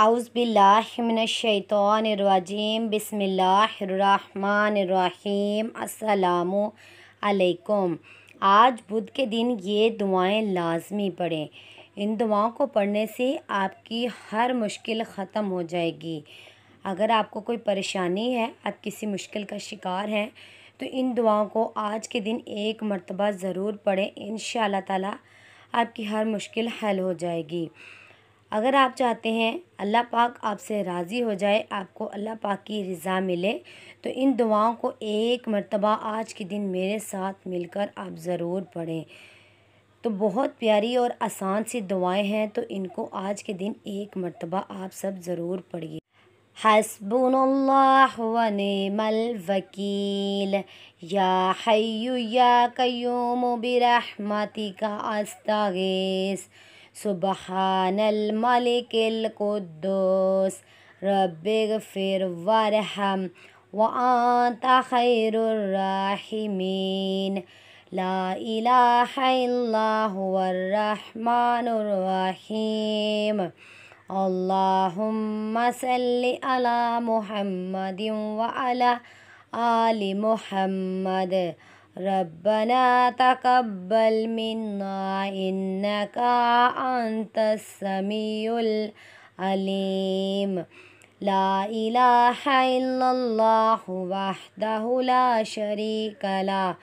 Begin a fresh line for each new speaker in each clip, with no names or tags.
आउज़बिल्लाशैतरवाजीम बसमिल्लाम असलकुम आज बुध के दिन ये दुआएं लाजमी पढ़ें इन दुआओं को पढ़ने से आपकी हर मुश्किल ख़त्म हो जाएगी अगर आपको कोई परेशानी है आप किसी मुश्किल का शिकार हैं तो इन दुआओं को आज के दिन एक मरतबा ज़रूर पढ़ें इन ताला आपकी हर मुश्किल हल हो जाएगी अगर आप चाहते हैं अल्लाह पाक आपसे राज़ी हो जाए आपको अल्लाह पाक की रज़ा मिले तो इन दुआओं को एक मरतबा आज के दिन मेरे साथ मिलकर आप ज़रूर पढ़ें तो बहुत प्यारी और आसान सी दुआएं हैं तो इनको आज के दिन एक मरतबा आप सब ज़रूर पढ़िए हसबुन वकील या हय्यु या कयूम बिरहमती का अस्तागेस سبحان الملك القدوس رب اغفر وارحم وأنت خير الراحمين لا إله إلا هو الرحمن الرحيم اللهم صل على محمد وعلى آل محمد ربنا تقبل منا إنك أنت السميع العليم لا إله إلا الله وحده لا شريك له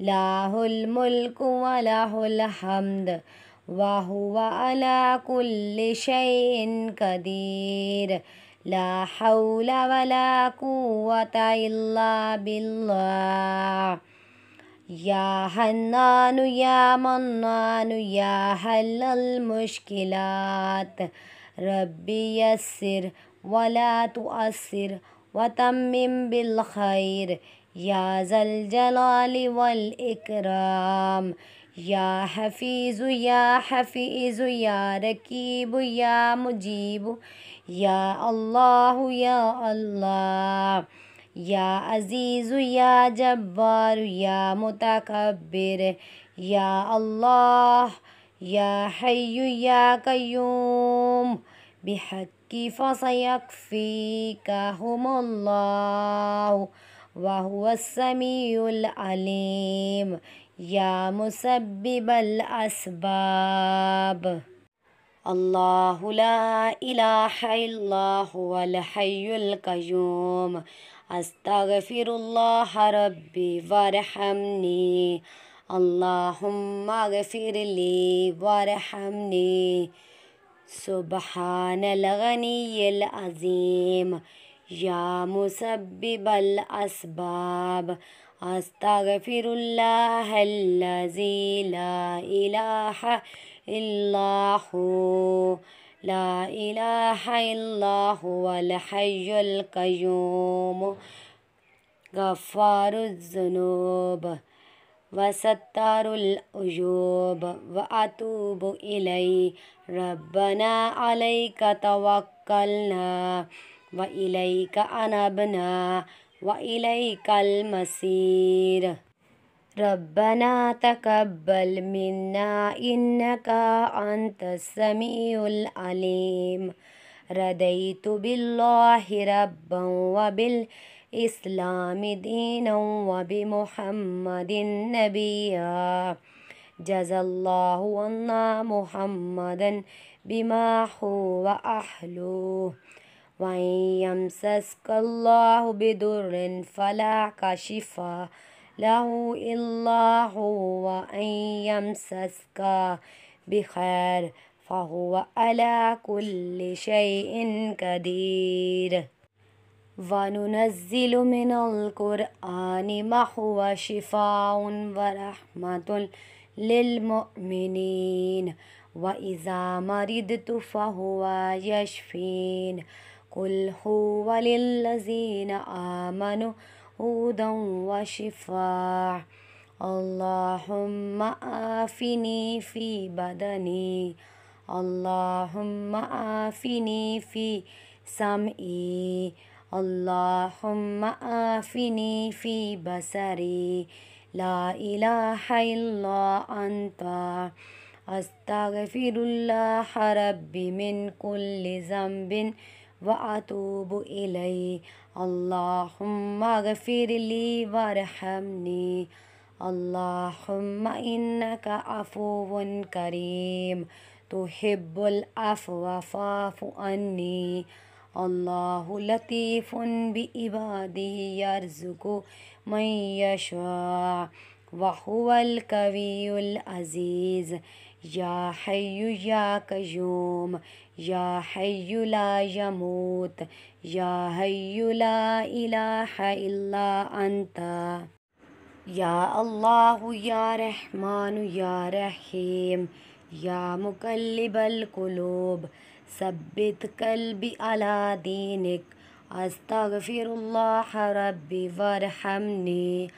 له الملك وله الحمد وهو على كل شيء قدير لا حول ولا قوة إلا بالله يا حنان يا منان يا حل المشكلات ربي يسر ولا تؤثر وتمم بالخير يا ذا الجلال والإكرام يا حفيظ يا حفيظ يا ركيب يا مجيب يا الله يا الله يا عزيز يا جبار يا متكبر يا الله يا حي يا قيوم بحق فسيكفيكهم الله وهو السميع العليم يا مسبب الأسباب الله لا إله إلا هو الحي القيوم أستغفر الله ربي وارحمني اللهم اغفر لي وارحمني سبحان الغني العظيم يا مسبب الأسباب أستغفر الله الذي لا إله إلا إلا هو لا إله إلا هو الحي القيوم غفار الذنوب وستار العيوب وأتوب إليه ربنا عليك توكلنا وإليك أنبنا وإليك المصير ربنا تقبل منا إنك أنت السميع العليم رديت بالله ربا وبالإسلام دينا وبمحمد نبيا جزى الله عنا محمدا بما هو أهله وإن يمسسك الله بدر فلا كشفه له إلا هو أن يمسسك بخير فهو على كل شيء قدير وننزل من القرآن ما هو شفاء ورحمة للمؤمنين وإذا مرضت فهو يشفين قل هو للذين آمنوا هدى وشفاع اللهم آفني في بدني اللهم آفني في سمعي اللهم آفني في بصري لا إله إلا أنت أستغفر الله ربي من كل ذنب وأتوب إليه اللهم اغفر لي وارحمني اللهم إنك عفو كريم تحب العفو فاعف عني الله لطيف بعباده يرزق من يشاء وهو القوي العزيز يا حي يا قيوم يا حي لا يموت يا حي لا إله إلا أنت يا الله يا رحمن يا رحيم يا مقلب القلوب ثبت قلبي على دينك أستغفر الله ربي وارحمني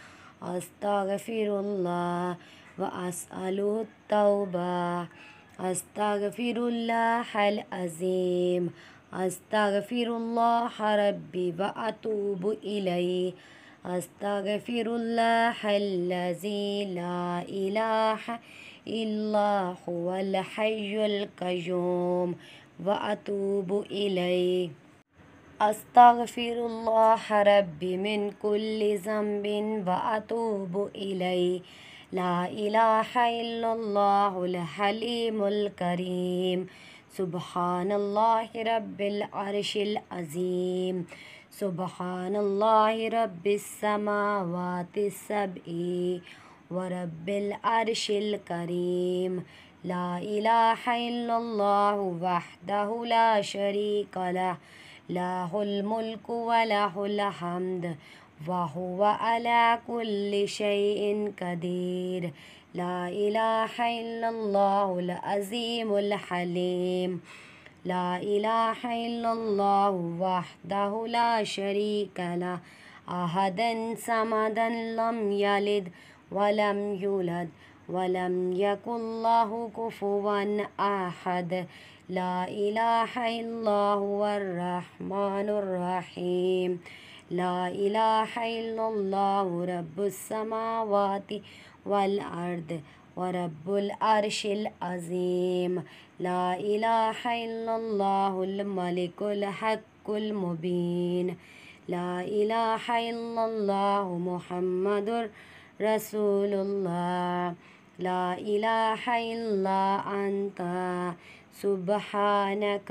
أستغفر الله وأسأل التوبة أستغفر الله العظيم أستغفر الله ربي وأتوب إليه أستغفر الله الذي لا إله إلا هو الحي القيوم وأتوب إليه أستغفر الله ربي من كل ذنب وأتوب إليه لا إله إلا الله الحليم الكريم سبحان الله رب العرش العظيم سبحان الله رب السماوات السبع ورب العرش الكريم لا إله إلا الله وحده لا شريك له له الملك وله الحمد وهو على كل شيء قدير لا إله إلا الله العظيم الحليم لا إله إلا الله وحده لا شريك له أحدا صمدا لم يلد ولم يولد ولم يكن له كفوا أحد لا إله إلا هو الرحمن الرحيم لا إله إلا الله رب السماوات والأرض ورب العرش العظيم لا إله إلا الله الملك الحق المبين لا إله إلا الله محمد رسول الله لا إله إلا أنت سبحانك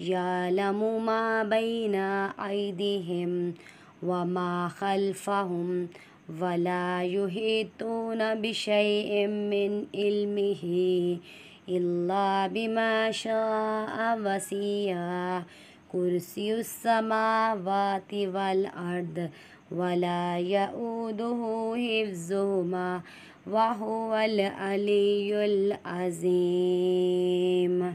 يعلم ما بين أيديهم وما خلفهم ولا يحيطون بشيء من علمه إلا بما شاء وسيع كرسي السماوات والأرض ولا يؤوده حفظهما وهو العلي العظيم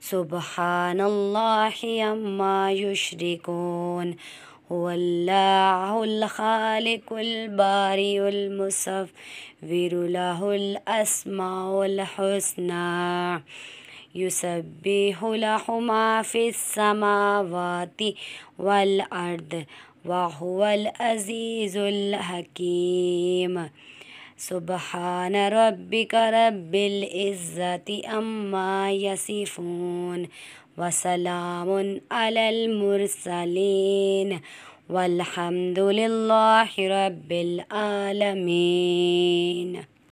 سبحان الله عما يشركون هو الله الخالق الباري المصور له الأسماء الحسنى يسبح له ما في السماوات والأرض وهو العزيز الحكيم سبحان ربك رب العزة أما يصفون وسلام على المرسلين والحمد لله رب العالمين